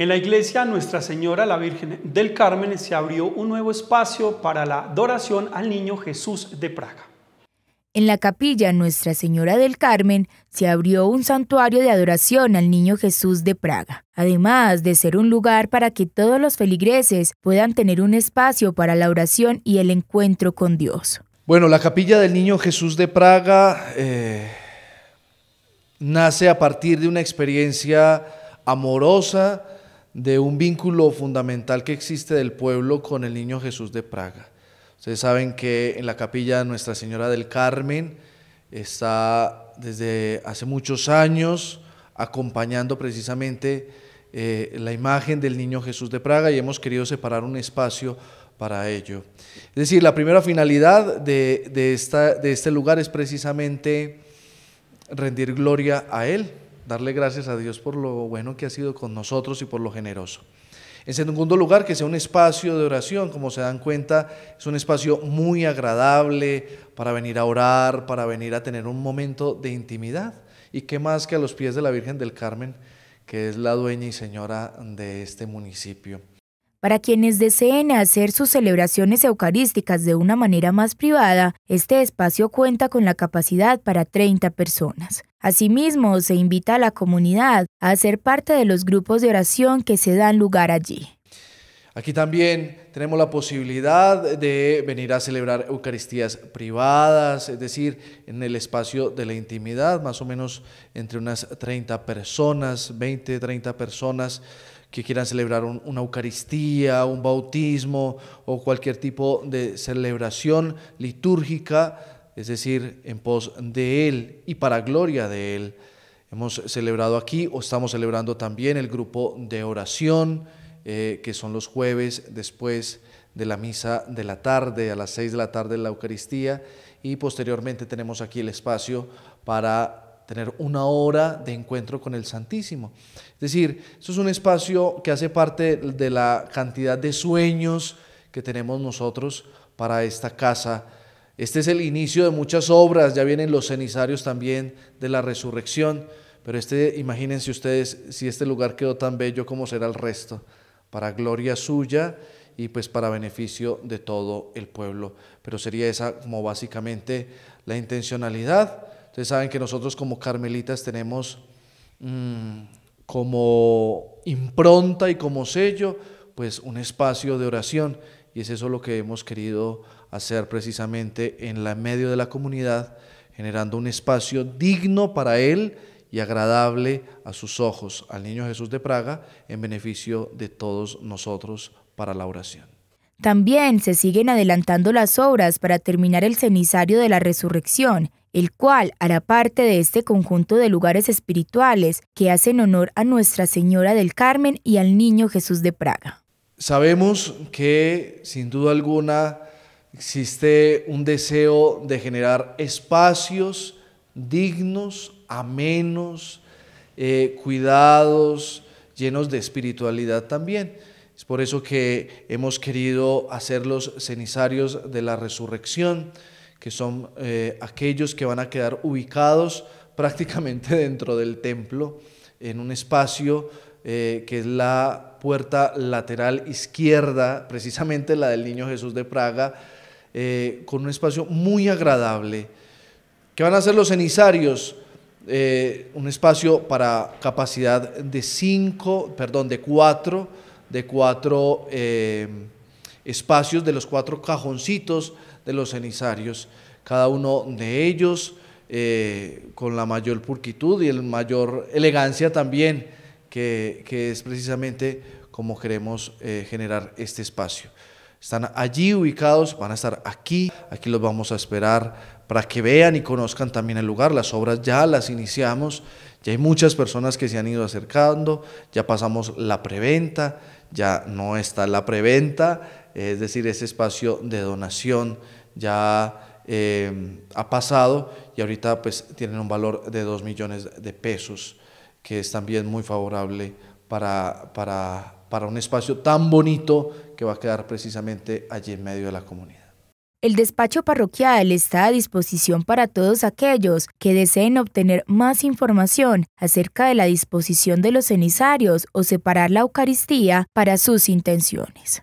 En la iglesia Nuestra Señora la Virgen del Carmen se abrió un nuevo espacio para la adoración al niño Jesús de Praga. En la capilla Nuestra Señora del Carmen se abrió un santuario de adoración al Niño Jesús de Praga, además de ser un lugar para que todos los feligreses puedan tener un espacio para la oración y el encuentro con Dios. Bueno, la capilla del Niño Jesús de Praga eh, nace a partir de una experiencia amorosa, de un vínculo fundamental que existe del pueblo con el niño Jesús de Praga. Ustedes saben que en la capilla Nuestra Señora del Carmen está desde hace muchos años acompañando precisamente eh, la imagen del niño Jesús de Praga y hemos querido separar un espacio para ello. Es decir, la primera finalidad de, esta, de este lugar es precisamente rendir gloria a Él, darle gracias a Dios por lo bueno que ha sido con nosotros y por lo generoso. En segundo lugar, que sea un espacio de oración, como se dan cuenta, es un espacio muy agradable para venir a orar, para venir a tener un momento de intimidad. Y qué más que a los pies de la Virgen del Carmen, que es la dueña y señora de este municipio. Para quienes deseen hacer sus celebraciones eucarísticas de una manera más privada, este espacio cuenta con la capacidad para 30 personas. Asimismo, se invita a la comunidad a ser parte de los grupos de oración que se dan lugar allí. Aquí también tenemos la posibilidad de venir a celebrar Eucaristías privadas, es decir, en el espacio de la intimidad, más o menos entre unas 30 personas, 20, 30 personas que quieran celebrar una Eucaristía, un bautismo o cualquier tipo de celebración litúrgica, es decir, en pos de Él y para gloria de Él. Hemos celebrado aquí o estamos celebrando también el grupo de oración, eh, que son los jueves después de la misa de la tarde, a las seis de la tarde en la Eucaristía, y posteriormente tenemos aquí el espacio para tener una hora de encuentro con el Santísimo. Es decir, esto es un espacio que hace parte de la cantidad de sueños que tenemos nosotros para esta casa. Este es el inicio de muchas obras, ya vienen los cenizarios también de la resurrección, pero este, imagínense ustedes, si este lugar quedó tan bello, como será el resto? para gloria suya y pues para beneficio de todo el pueblo. Pero sería esa como básicamente la intencionalidad. Ustedes saben que nosotros como carmelitas tenemos mm, como impronta y como sello pues un espacio de oración y es eso lo que hemos querido hacer precisamente en la medio de la comunidad, generando un espacio digno para él y agradable a sus ojos, al niño Jesús de Praga, en beneficio de todos nosotros para la oración. También se siguen adelantando las obras para terminar el cenizario de la resurrección, el cual hará parte de este conjunto de lugares espirituales que hacen honor a Nuestra Señora del Carmen y al Niño Jesús de Praga. Sabemos que, sin duda alguna, existe un deseo de generar espacios dignos, amenos, eh, cuidados, llenos de espiritualidad también. Es por eso que hemos querido hacer los cenizarios de la resurrección, que son eh, aquellos que van a quedar ubicados prácticamente dentro del templo, en un espacio eh, que es la puerta lateral izquierda, precisamente la del Niño Jesús de Praga, con un espacio muy agradable. ¿Qué van a hacer los cenizarios? Eh, un espacio para capacidad de cinco, perdón, de cuatro, de cuatro eh, espacios, de los cuatro cajoncitos de los cenizarios, cada uno de ellos eh, con la mayor pulquitud y el mayor elegancia también, que, que es precisamente como queremos generar este espacio. Están allí ubicados, van a estar aquí, aquí los vamos a esperar para que vean y conozcan también el lugar. Las obras ya las iniciamos, ya hay muchas personas que se han ido acercando, ya pasamos la preventa, ya no está la preventa, es decir, ese espacio de donación ya eh, ha pasado y ahorita pues tienen un valor de 2 millones de pesos, que es también muy favorable para, un espacio tan bonito que va a quedar precisamente allí en medio de la comunidad. El despacho parroquial está a disposición para todos aquellos que deseen obtener más información acerca de la disposición de los cenizarios o separar la Eucaristía para sus intenciones.